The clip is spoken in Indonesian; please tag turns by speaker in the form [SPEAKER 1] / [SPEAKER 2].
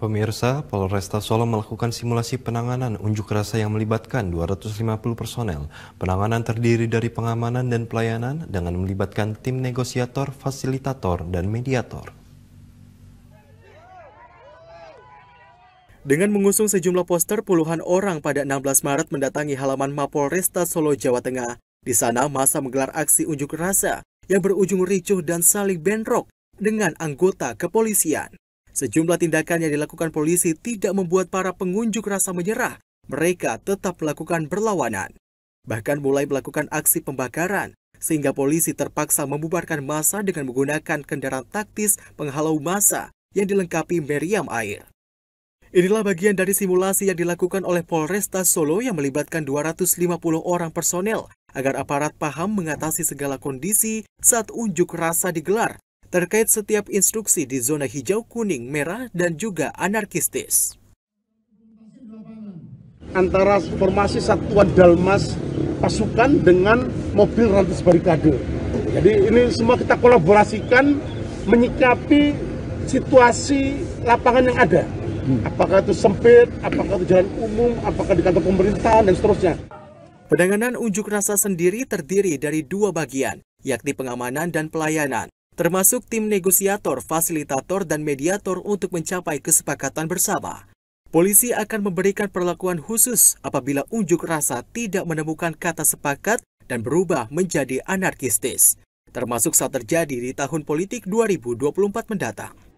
[SPEAKER 1] Pemirsa, Polresta Solo melakukan simulasi penanganan unjuk rasa yang melibatkan 250 personel. Penanganan terdiri dari pengamanan dan pelayanan dengan melibatkan tim negosiator, fasilitator, dan mediator. Dengan mengusung sejumlah poster, puluhan orang
[SPEAKER 2] pada 16 Maret mendatangi halaman Mapolresta Solo, Jawa Tengah. Di sana, masa menggelar aksi unjuk rasa yang berujung ricuh dan saling bentrok dengan anggota kepolisian. Sejumlah tindakan yang dilakukan polisi tidak membuat para pengunjuk rasa menyerah. Mereka tetap melakukan berlawanan. Bahkan mulai melakukan aksi pembakaran, sehingga polisi terpaksa membubarkan massa dengan menggunakan kendaraan taktis penghalau massa yang dilengkapi meriam air. Inilah bagian dari simulasi yang dilakukan oleh Polresta Solo yang melibatkan 250 orang personel agar aparat paham mengatasi segala kondisi saat unjuk rasa digelar terkait setiap instruksi di zona hijau, kuning, merah, dan juga anarkistis.
[SPEAKER 3] Antara formasi satuan Dalmas pasukan dengan mobil rantis barikade. Jadi ini semua kita kolaborasikan menyikapi situasi lapangan yang ada. Hmm. Apakah itu sempit, apakah itu jalan umum, apakah di kantor pemerintahan, dan seterusnya. Penanganan unjuk
[SPEAKER 2] rasa sendiri terdiri dari dua bagian, yakni pengamanan dan pelayanan termasuk tim negosiator, fasilitator, dan mediator untuk mencapai kesepakatan bersama. Polisi akan memberikan perlakuan khusus apabila unjuk rasa tidak menemukan kata sepakat dan berubah menjadi anarkistis, termasuk saat terjadi di tahun politik 2024 mendatang.